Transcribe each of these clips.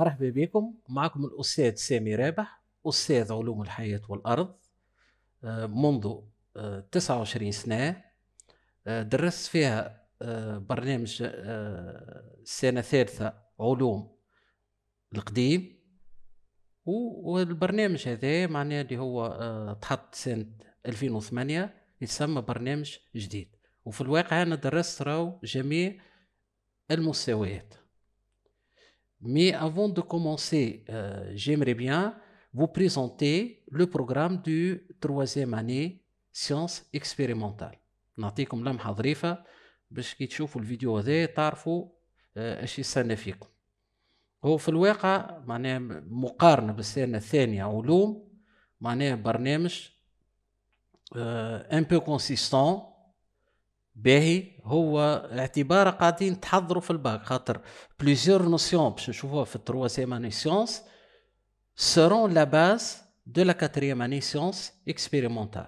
مرحبا بكم معكم الأستاذ سامي رابح أستاذ علوم الحياة والأرض آه، منذ 29 آه، سنة آه، درست فيها برنامج السنة الثالثة علوم القديم والبرنامج هذا معناه اللي هو تحط سنة 2008 يسمى برنامج جديد وفي الواقع أنا درست راو جميع المستويات Mais avant de commencer, euh, j'aimerais bien vous présenter le programme du troisième année sciences expérimentales. نعطيكم لمحة ظريفة باش كي تشوفوا الفيديو هذا تعرفوا اش يستنى فيكم هو في الواقع معناه مقارنة بالسنة الثانية معناه برنامج consistant. باهي هو اعتبار قاعدين تحضروا في الباك خاطر بليزيور نوسيون باش نشوفوها في التروازيام اني سيونس سيرون لا باز دو لا كاتريام اني سيونس اكسبيريمونتال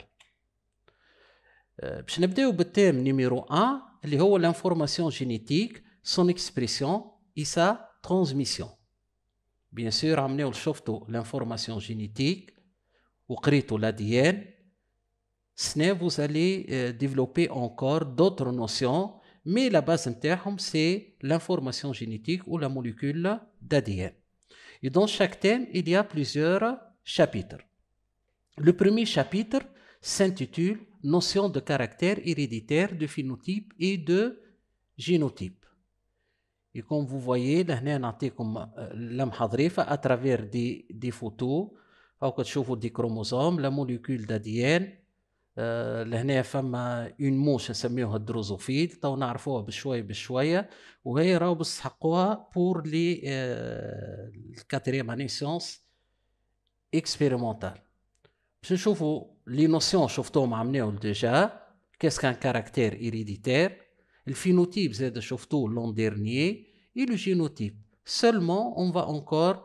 باش نبداو بالتيم نيميرو 1 اللي هو لانفورماسيون جينيتيك سون اكسبريسيون اي سا ترانزميسيون بيان سور عملناو شفتو لانفورماسيون جينيتيك لا الاديان Sinon, vous allez euh, développer encore d'autres notions mais la base interne, c'est l'information génétique ou la molécule d'ADN et dans chaque thème il y a plusieurs chapitres le premier chapitre s'intitule Notion de caractère héréditaire de phénotype et de génotype. Et comme vous voyez, là, a comme euh, à travers des, des photos, vous des chromosomes, la molécule d'ADN, Là, il y a une mouche qui s'appelle le drosophyte. On une le connaître petit à petit. a pour la quatrième naissance de sciences expérimentales. expérimentale. Vous avez déjà les notions que déjà. Qu'est-ce qu'un caractère héréditaire Le phénotype, de l'avez l'an dernier. Et le génotype. Seulement, on va encore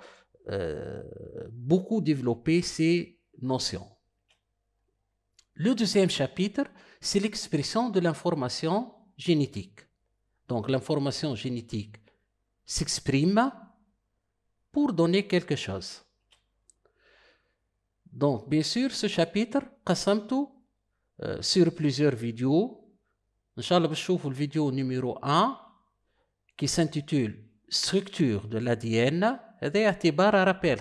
beaucoup développer ces notions. Le deuxième chapitre, c'est l'expression de l'information génétique. Donc l'information génétique s'exprime pour donner quelque chose. Donc bien sûr, ce chapitre, Kassamtu, euh, sur plusieurs vidéos. Inch'Allah, je la vidéo numéro 1 qui s'intitule Structure de l'ADN. et اعتبار rappel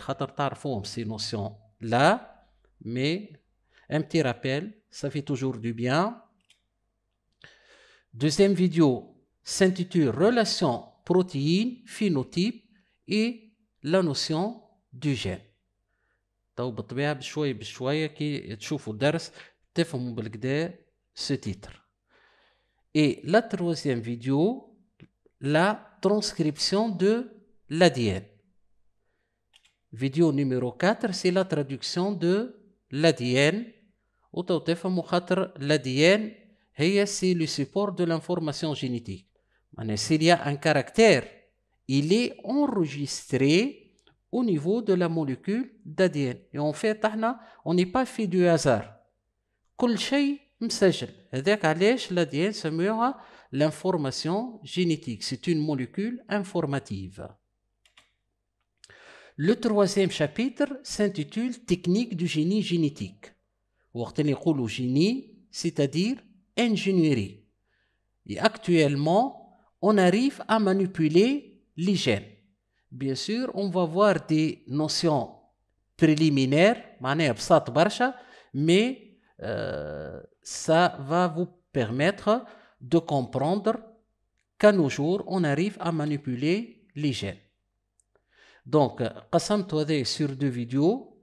ces notions là mais un petit rappel, ça fait toujours du bien. Deuxième vidéo s'intitule relation protéines, phénotype et la notion du gène. ce Et la troisième vidéo, la transcription de l'ADN. Vidéo numéro 4, c'est la traduction de l'ADN l'ADN c'est le support de l'information génétique. S'il y a un caractère, il est enregistré au niveau de la molécule d'ADN et en fait on n'est pas fait du hasard Tout شيء مسجل هذاك علاش l'ADN سموها l'information génétique c'est une molécule informative Le troisième chapitre s'intitule Technique du génie génétique c'est-à-dire ingénierie. Et actuellement, on arrive à manipuler les gènes. Bien sûr, on va voir des notions préliminaires, mais euh, ça va vous permettre de comprendre qu'à nos jours, on arrive à manipuler les gènes. Donc, vous هذه sur deux vidéos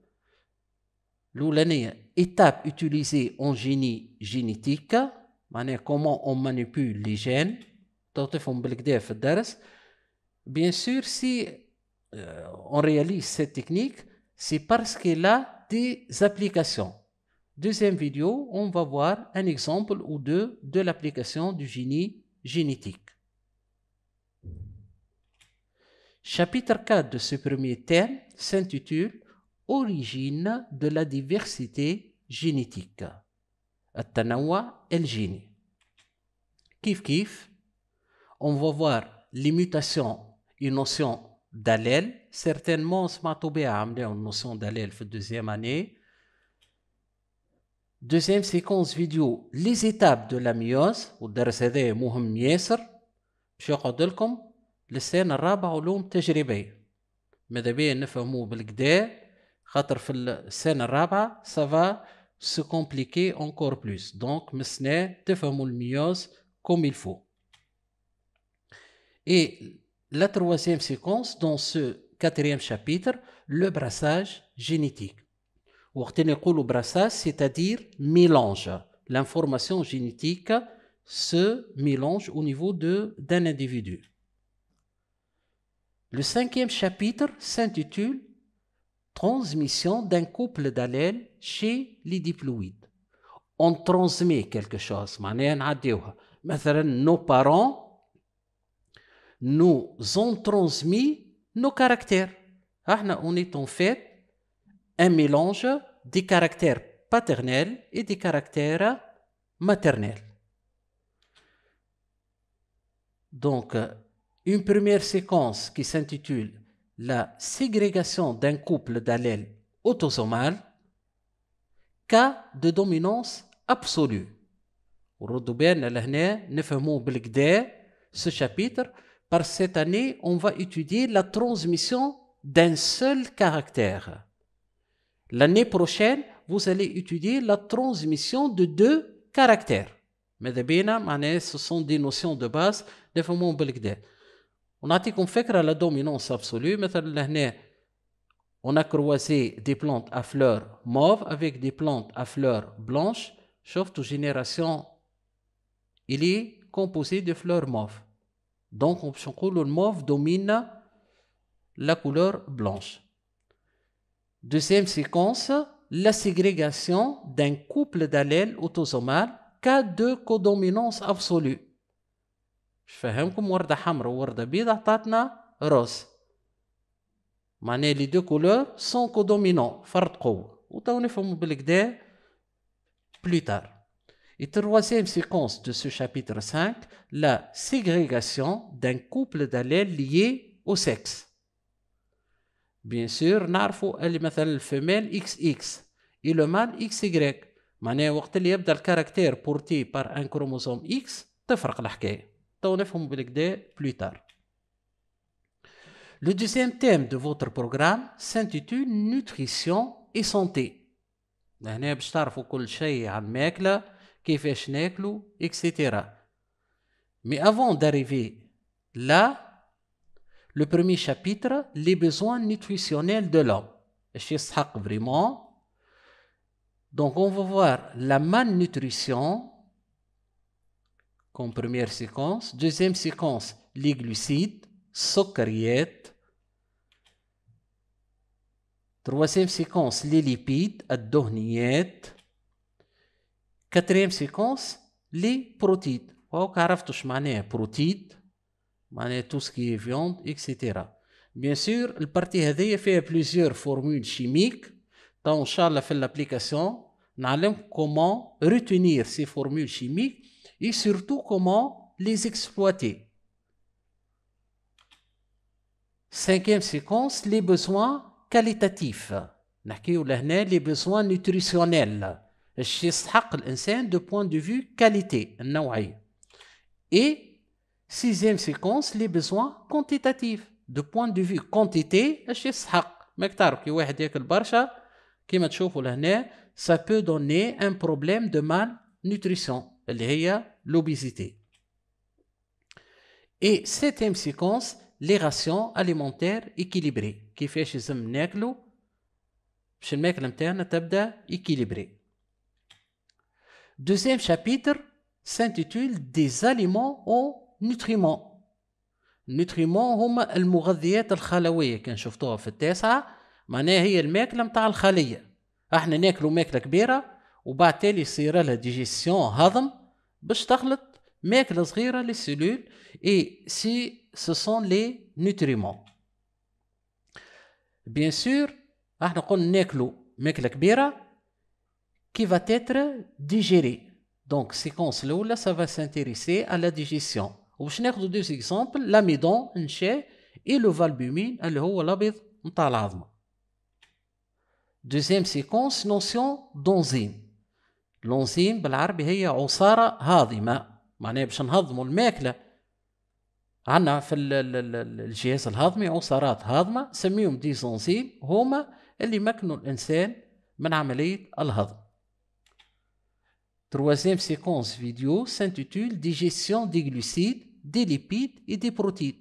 étape utilisée en génie génétique, comment on manipule les gènes, bien sûr, si euh, on réalise cette technique, c'est parce qu'elle a des applications. Deuxième vidéo, on va voir un exemple ou deux de l'application du génie génétique. Chapitre 4 de ce premier thème s'intitule origine de la diversité génétique. el الجيني Kif kif? on va voir les mutations une notion d'allèle certainement on à بها une notion d'allèle la deuxième année deuxième séquence vidéo les étapes de la meiose والدرس vous مهم ياسر باش يقعد لكم للسنه الرابعه علوم تجريبيه ماذا خاطر في السنه الرابعه compliquer encore plus. Donc, بلوس de مسنا تفهموا الميوز comme il faut et la troisième séquence dans ce quatrième chapitre le brassage génétique وقت le brassage c'est-à-dire mélange l'information génétique se mélange au niveau d'un individu. Le cinquième chapitre s'intitule transmission d'un couple d'allèles chez les diploïdes. On transmet quelque chose. Oh, nos parents nous ont transmis nos caractères. On est en fait un mélange des caractères paternels et des caractères maternels. Donc, une première séquence qui s'intitule la ségrégation d'un couple d'allèles autosomales cas de dominance absolue. Ben ce chapitre par cette année on va étudier la transmission d'un seul caractère. L'année prochaine vous allez étudier la transmission de deux caractères. Mais ce sont des notions de base نفهموا ونعطيكم fait لا la dominance absolue. هنا On a croisé des plantes à fleurs mauves avec des plantes à fleurs blanches. la génération, il est composé de fleurs mauves. Donc, on le mauve domine la couleur blanche. Deuxième séquence, la ségrégation d'un couple d'allèles autosomales, cas de codominance absolue. Je vais vous que le mot de la femme et le mot de la femme sont les deux couleurs. Les deux couleurs sont les dominantes. C'est ce que je vais vous dire plus tard. Et la troisième séquence de ce chapitre 5, la ségrégation d'un couple d'allèles liés au sexe. Bien sûr, nous avons la femelle XX et le mâle XY. Nous avons le caractère porté par un chromosome X plus tard. Le deuxième thème de votre programme s'intitule Nutrition et santé. etc. Mais avant d'arriver là, le premier chapitre, les besoins nutritionnels de l'homme. vraiment. Donc on va voir la malnutrition, comme première séquence. Deuxième séquence, les glucides, sucres. Troisième séquence, les lipides, adoniettes. Quatrième séquence, les protides. Vous avez les protides, tout ce qui est viande, etc. Bien sûr, le parti a fait plusieurs formules chimiques. Donc Charles a fait l'application. Nous comment retenir ces formules chimiques et surtout comment les exploiter. Cinquième séquence, les besoins qualitatifs. les besoins nutritionnels. de point de vue qualité Et sixième séquence, les besoins quantitatifs. De point de vue quantité, ça peut donner un problème de malnutrition l'obésité. Et septième séquence, les rations alimentaires équilibrées. كيفاش لازم ناكلو باش الماكلة نتاعنا تبدا équilibrée. Deuxième chapitre s'intitule Des aliments aux nutriments. نوتريمون هما المغذيات الخلويه كان شفتوها في التاسعه معناها هي الماكله متاع الخليه احنا ناكلو ماكله كبيره وبعد تالي يصير لها ديجيسيون هضم Pour les cellules et si ce sont les nutriments. Bien sûr, nous avons manger qui va être digérée. Donc la séquence ça va s'intéresser à la digestion. Je vais deux exemples, l'amidon et le valbumine. Deuxième séquence, notion d'enzyme. لونسين بالعربي هي عصارة هاضمة معناها باش نهضموا الماكلة عندنا في الجهاز الهضمي عصارات هاضمة سميهم ديزونسين هما اللي يمكنوا الإنسان من عملية الهضم تروازيام سيكونس فيديو سانتيتول ديجيسيون دي glucides, دي ليبيد et دي بروتيد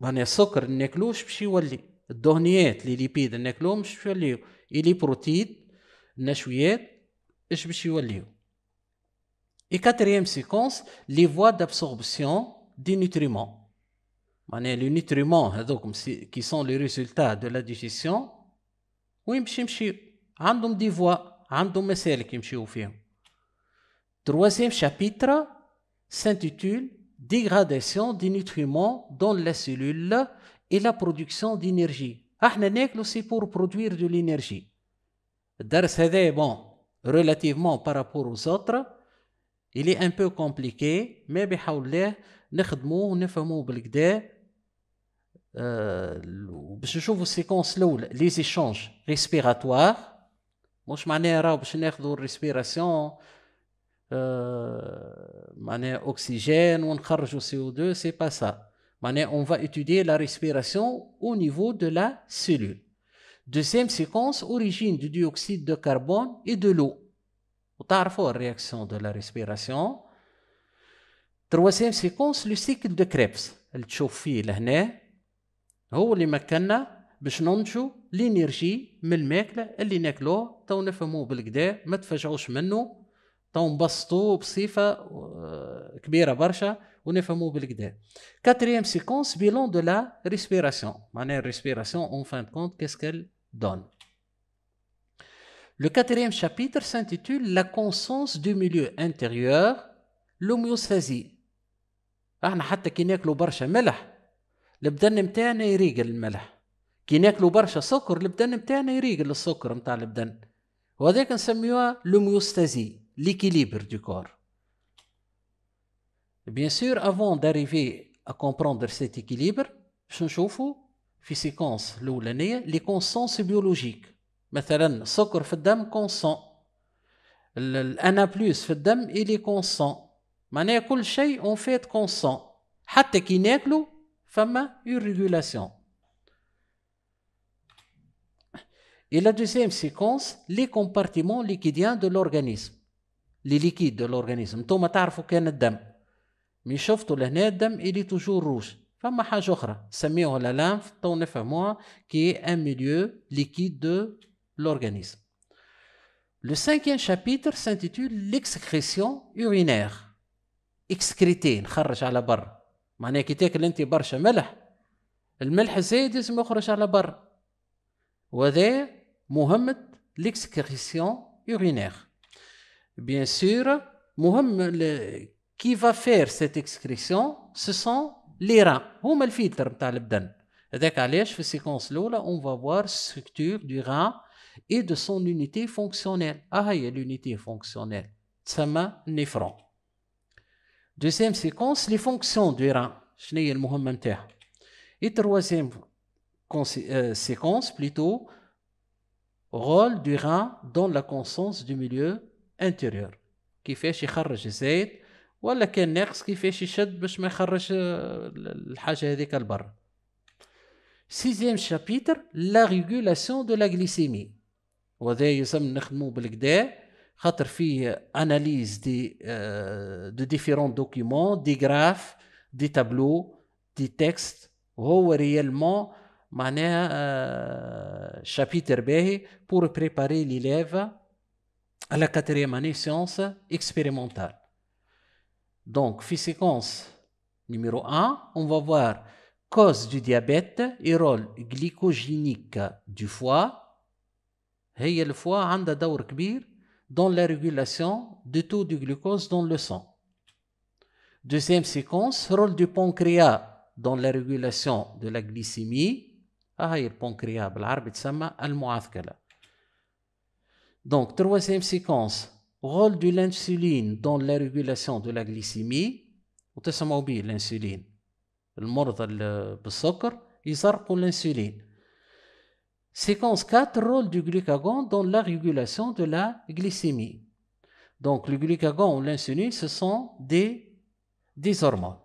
معناها السكر ناكلوش باش يولي الدهنيات لي ليبيد ناكلوهم باش يوليو لي بروتيد النشويات Et quatrième séquence, les voies d'absorption des nutriments. Les nutriments hein, qui sont les résultats de la digestion, ils des voies, celles qui Troisième chapitre s'intitule Dégradation des nutriments dans les cellules et la production d'énergie. Il y ah, là aussi pour produire de l'énergie. C'est bon relativement par rapport aux autres, il est un peu compliqué, mais euh, je joue les échanges respiratoires, moi je m'en ai vous je la respiration, euh, oxygène, on charge au CO2, c'est pas ça. on va étudier la respiration au niveau de la cellule. دو سيم سيكونس origine du dioxyde de carbone et de l'eau. وتعرفوا الرياكسيون دو لا ريسبيراسيون سيم سيكونس لو سيكل دو كريبس اللي تشوف فيه لهنا هو اللي مكننا باش ننتجو لينيرجي من الماكله اللي ناكلوه تو نفهموه بالكدا ما تفاجئوش منه تو نبسطو بصفه آه، كبيره برشا ونفهموا بالكدا كاتريام سيكونس بيلون دو لا ريسبيراسيون معناها الريسبيراسيون اون فان كونت كيس كال دون Le quatrième chapitre s'intitule La conscience du milieu intérieur, l'homéostasie. احنا حتى كي ناكلوا برشا ملح البدن نتاعنا يريقل الملح كي ناكلوا برشا سكر البدن نتاعنا يريقل السكر نتاع البدن وهذاك نسميوها لوميوستازي l'équilibre du corps. Bien sûr, avant d'arriver à comprendre cet équilibre, je chauffe, fais séquence l'année, les constantes biologiques. le sucre le d'âme consent. L'ANA plus fait d'âme, il est consent. Mané, kul shay, on fait consent. Hatte il y femme, une régulation. Et la deuxième séquence, les compartiments liquidiens de l'organisme. لي ليكيد دو لورغانيزم نتوما تعرفوا كان الدم مي شفتوا لهنا الدم الي توجور روج فما حاجه اخرى سميوها لا لانف تو نفهموها كي ان ميليو ليكيد دو لورغانيزم لو سانكيام شابيتر سانتيتول ليكسكريسيون urinaire. اكسكريتي نخرج على برا. معناها كي تاكل انت برشا ملح الملح الزايد لازم يخرج على برا. وهذا مهمة ليكسكريسيون urinaire. bien sûr, Mohamed, qui va faire cette excrétion, ce sont les reins. هما الفلتر نتاع allez, هذاك علاش la séquence-là, on va voir structure du rein et de son unité fonctionnelle. Ah, l'unité fonctionnelle. le néphron. Deuxième séquence, les fonctions du rein. شنو هي المهمة Et troisième euh, séquence, plutôt, rôle du rein dans la conscience du milieu انتيريور كيفاش يخرج الزايد ولا كان ناقص كيفاش يشد باش ما يخرج آه، الحاجه هذيك لبرا سيزيام شابيتر لا ريغولاسيون دو لا غليسيمي وهذا يلزم نخدمو بالكدا خاطر فيه اناليز دي دو ديفيرون دوكيومون دي غراف دي تابلو دي تكست وهو ريالمون معناها شابيتر آه، باهي بور بريباري ليليف à la quatrième année sciences expérimentales. Donc, séquence numéro 1, on va voir cause du diabète et rôle glycogénique du foie. Le foie عندها un كبير dans la régulation du taux de glucose dans le sang. Deuxième séquence, rôle du pancréas dans la régulation de la glycémie. Ah, pancréas بالعربي تسمى donc, troisième séquence, rôle de l'insuline dans la régulation de la glycémie. l'insuline. وتسمعوا de sucre, il sort pour l'insuline. Séquence 4, rôle du glucagon dans la régulation de la glycémie. Donc le glucagon ou l'insuline, ce sont des, des hormones.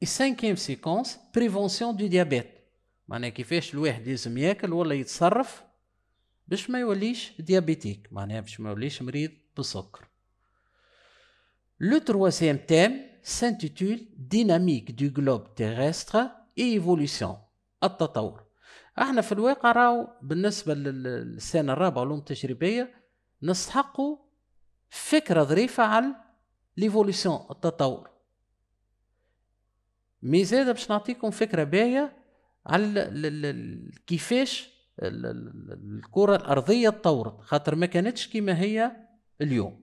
Et cinquième séquence, prévention du diabète. qui se باش ما يوليش ديابيتيك معناها باش ما يوليش مريض بالسكر لو troisième تيم سانتيتول ديناميك دو globe تيغستر ايفوليسيون التطور احنا في الواقع راو بالنسبه للسنه الرابعه علوم تجريبيه نستحقوا فكره ظريفه على ليفوليسيون التطور مي زاد باش نعطيكم فكره باهيه على كيفاش الكرة الأرضية تطورت خاطر ما كانتش كما هي اليوم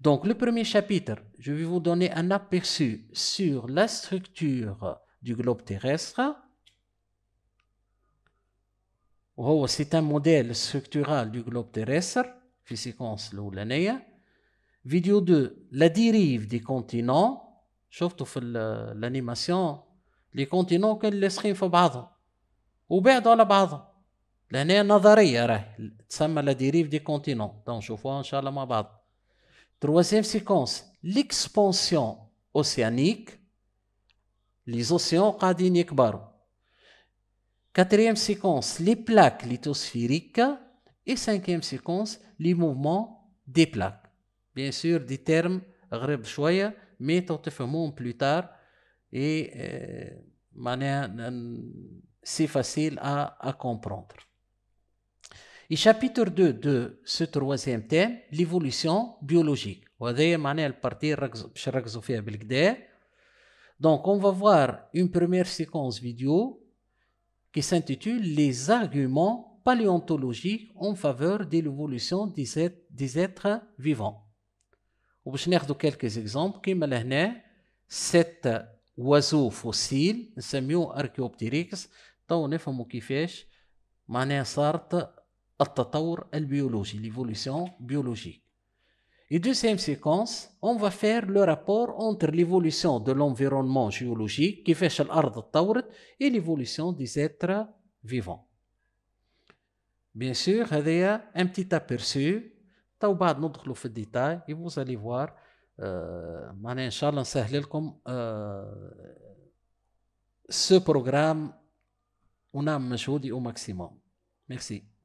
دونك لو بروميي شابيتر جو في فو دوني ان ابيرسو سور لا ستركتور دو جلوب تيريستر وهو سي تان موديل ستركتورال دو جلوب تيريستر في سيكونس الأولانية فيديو دو لا ديريف دي كونتينون شفتو في الانيماسيون لي كونتينون كان لاصقين في بعضهم وبعدوا على بعضهم la نظريه راهي تسمى لا dérive des Donc, troisième séquence l'expansion océanique les océans قاعدين يكبروا quatrième séquence les plaques lithosphériques et cinquième séquence les mouvements des plaques bien sûr des termes غريب mais مي plus tard et euh, euh, c'est facile à comprendre et chapitre 2 de ce troisième thème, l'évolution biologique. Donc, on va voir une première séquence vidéo qui s'intitule Les arguments paléontologiques en faveur de l'évolution des, êtres vivants. vais vous donner quelques exemples. Comme là, cet oiseau fossile, Archaeopteryx, on va كيفاش معناها صارت l'évolution biologique. Et deuxième séquence, on va faire le rapport entre l'évolution de l'environnement géologique qui fait et l'évolution des êtres vivants. Bien sûr, un petit aperçu. بعد ندخلوا le détail. et vous allez voir معناها ان شاء الله ce programme, ce programme au maximum. Merci.